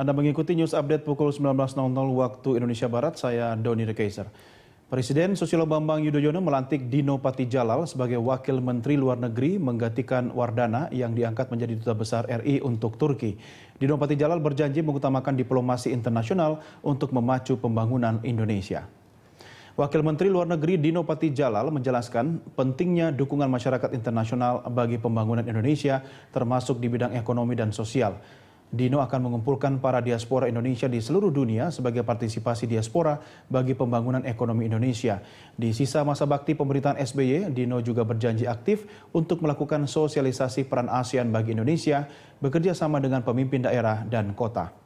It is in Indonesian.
Anda mengikuti news update pukul 19.00 waktu Indonesia Barat, saya Doni Rekaiser. Presiden Susilo Bambang Yudhoyono melantik Dino Jalal sebagai Wakil Menteri Luar Negeri menggantikan Wardana yang diangkat menjadi Duta Besar RI untuk Turki. Dino Jalal berjanji mengutamakan diplomasi internasional untuk memacu pembangunan Indonesia. Wakil Menteri Luar Negeri Dino Jalal menjelaskan pentingnya dukungan masyarakat internasional bagi pembangunan Indonesia termasuk di bidang ekonomi dan sosial. Dino akan mengumpulkan para diaspora Indonesia di seluruh dunia sebagai partisipasi diaspora bagi pembangunan ekonomi Indonesia. Di sisa masa bakti pemerintahan SBY, Dino juga berjanji aktif untuk melakukan sosialisasi peran ASEAN bagi Indonesia, bekerja sama dengan pemimpin daerah dan kota.